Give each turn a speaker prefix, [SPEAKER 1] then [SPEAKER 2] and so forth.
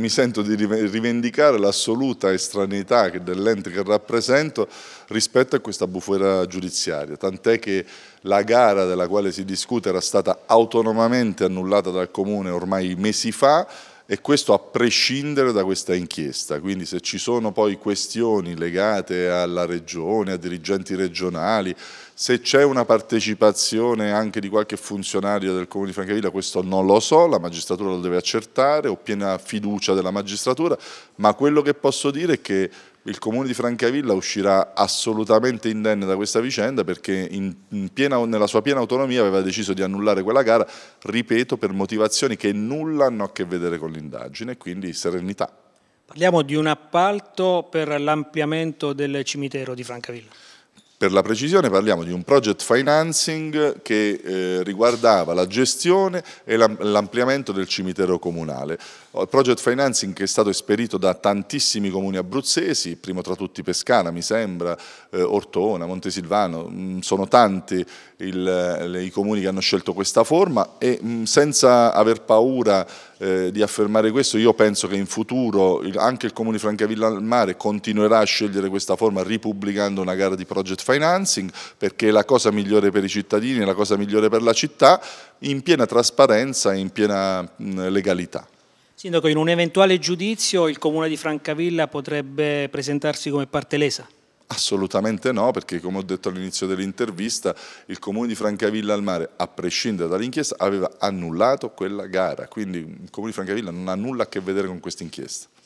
[SPEAKER 1] Mi sento di rivendicare l'assoluta estraneità dell'ente che rappresento rispetto a questa bufera giudiziaria, tant'è che la gara della quale si discute era stata autonomamente annullata dal Comune ormai mesi fa, e questo a prescindere da questa inchiesta, quindi se ci sono poi questioni legate alla regione, a dirigenti regionali, se c'è una partecipazione anche di qualche funzionario del Comune di Francavilla, questo non lo so, la magistratura lo deve accertare, ho piena fiducia della magistratura, ma quello che posso dire è che il comune di Francavilla uscirà assolutamente indenne da questa vicenda perché piena, nella sua piena autonomia aveva deciso di annullare quella gara, ripeto, per motivazioni che nulla hanno a che vedere con l'indagine, quindi serenità.
[SPEAKER 2] Parliamo di un appalto per l'ampliamento del cimitero di Francavilla.
[SPEAKER 1] Per la precisione parliamo di un project financing che eh, riguardava la gestione e l'ampliamento del cimitero comunale. Il project financing che è stato esperito da tantissimi comuni abruzzesi, primo tra tutti Pescana mi sembra, eh, Ortona, Montesilvano, mh, mm, sono tanti il, le, i comuni che hanno scelto questa forma e mh, mm, senza aver paura eh, di affermare questo io penso che in futuro il, anche il comune Francavilla al Mare continuerà a scegliere questa forma ripubblicando una gara di project financing financing perché è la cosa migliore per i cittadini, è la cosa migliore per la città, in piena trasparenza e in piena legalità.
[SPEAKER 2] Sindaco, in un eventuale giudizio il comune di Francavilla potrebbe presentarsi come parte lesa?
[SPEAKER 1] Assolutamente no, perché come ho detto all'inizio dell'intervista, il comune di Francavilla al Mare, a prescindere dall'inchiesta, aveva annullato quella gara, quindi il comune di Francavilla non ha nulla a che vedere con questa inchiesta.